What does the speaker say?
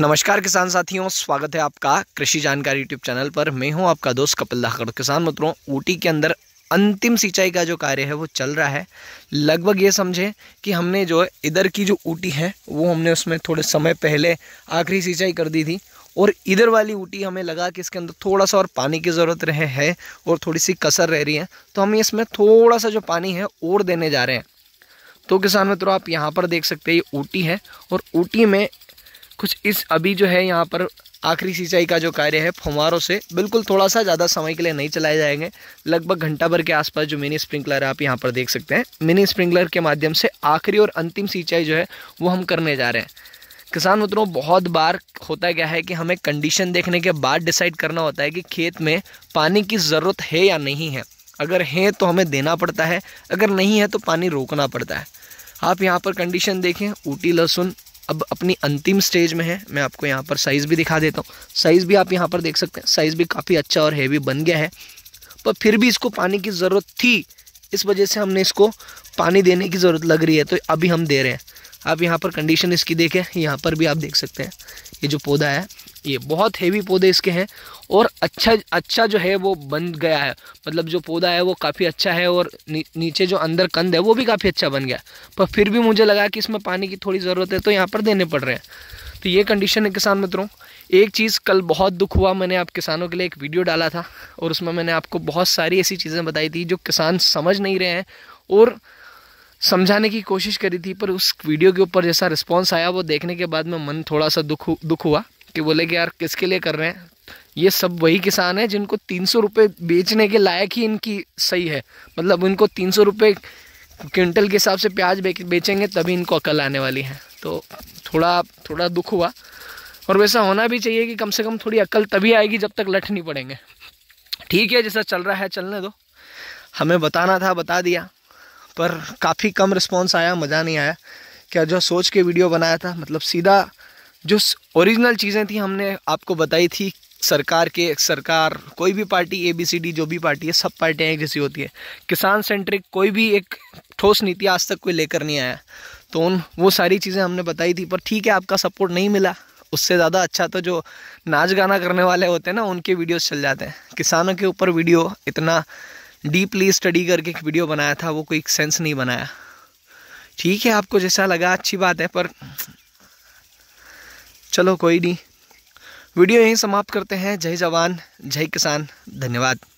नमस्कार किसान साथियों स्वागत है आपका कृषि जानकारी यूट्यूब चैनल पर मैं हूं आपका दोस्त कपिल धाकड़ किसान मित्रों ऊटी के अंदर अंतिम सिंचाई का जो कार्य है वो चल रहा है लगभग ये समझें कि हमने जो इधर की जो ऊटी है वो हमने उसमें थोड़े समय पहले आखिरी सिंचाई कर दी थी और इधर वाली ऊटी हमें लगा कि इसके अंदर थोड़ा सा और पानी की ज़रूरत रहे है और थोड़ी सी कसर रह रही है तो हम इसमें थोड़ा सा जो पानी है और देने जा रहे हैं तो किसान मित्रों आप यहाँ पर देख सकते हैं ये ऊटी है और ऊटी में कुछ इस अभी जो है यहाँ पर आखिरी सिंचाई का जो कार्य है फुमारों से बिल्कुल थोड़ा सा ज़्यादा समय के लिए नहीं चलाए जाएंगे लगभग घंटा भर के आसपास जो मिनी स्प्रिंकलर है आप यहाँ पर देख सकते हैं मिनी स्प्रिंकलर के माध्यम से आखिरी और अंतिम सिंचाई जो है वो हम करने जा रहे हैं किसान मित्रों बहुत बार होता क्या है कि हमें कंडीशन देखने के बाद डिसाइड करना होता है कि खेत में पानी की ज़रूरत है या नहीं है अगर है तो हमें देना पड़ता है अगर नहीं है तो पानी रोकना पड़ता है आप यहाँ पर कंडीशन देखें ऊटी लहसुन अब अपनी अंतिम स्टेज में है मैं आपको यहाँ पर साइज़ भी दिखा देता हूँ साइज़ भी आप यहाँ पर देख सकते हैं साइज़ भी काफ़ी अच्छा और हैवी बन गया है पर फिर भी इसको पानी की ज़रूरत थी इस वजह से हमने इसको पानी देने की ज़रूरत लग रही है तो अभी हम दे रहे हैं आप यहाँ पर कंडीशन इसकी देखें यहाँ पर भी आप देख सकते हैं ये जो पौधा है ये बहुत हेवी पौधे इसके हैं और अच्छा अच्छा जो है वो बन गया है मतलब जो पौधा है वो काफ़ी अच्छा है और नी, नीचे जो अंदर कंद है वो भी काफ़ी अच्छा बन गया पर फिर भी मुझे लगा कि इसमें पानी की थोड़ी ज़रूरत है तो यहाँ पर देने पड़ रहे हैं तो ये कंडीशन है किसान मित्रों एक चीज़ कल बहुत दुख हुआ मैंने आप किसानों के लिए एक वीडियो डाला था और उसमें मैंने आपको बहुत सारी ऐसी चीज़ें बताई थी जो किसान समझ नहीं रहे हैं और समझाने की कोशिश करी थी पर उस वीडियो के ऊपर जैसा रिस्पॉन्स आया वो देखने के बाद में मन थोड़ा सा दुख दुख हुआ कि बोले कि यार किसके लिए कर रहे हैं ये सब वही किसान हैं जिनको तीन सौ रुपये बेचने के लायक ही इनकी सही है मतलब इनको तीन सौ रुपये क्विंटल के हिसाब से प्याज बेचेंगे तभी इनको अकल आने वाली है तो थोड़ा थोड़ा दुख हुआ और वैसा होना भी चाहिए कि कम से कम थोड़ी अकल तभी आएगी जब तक लठ नहीं पड़ेंगे ठीक है जैसा चल रहा है चलने दो हमें बताना था बता दिया पर काफ़ी कम रिस्पॉन्स आया मज़ा नहीं आया क्या जो सोच के वीडियो बनाया था मतलब सीधा जो ओरिजिनल चीज़ें थी हमने आपको बताई थी सरकार के सरकार कोई भी party A B C D जो भी पार्टी है सब पार्टियाँ एक जैसी होती है किसान सेंट्रिक कोई भी एक ठोस नीति आज तक कोई लेकर नहीं आया तो उन वो सारी चीज़ें हमने बताई थी पर ठीक है आपका सपोर्ट नहीं मिला उससे ज़्यादा अच्छा तो जो नाच गाना करने वाले होते हैं ना उनके वीडियोस चल जाते हैं किसानों के ऊपर वीडियो इतना डीपली स्टडी करके एक वीडियो बनाया था वो कोई सेंस नहीं बनाया ठीक है आपको जैसा लगा अच्छी बात है पर चलो कोई नहीं वीडियो यहीं समाप्त करते हैं जय जवान जय किसान धन्यवाद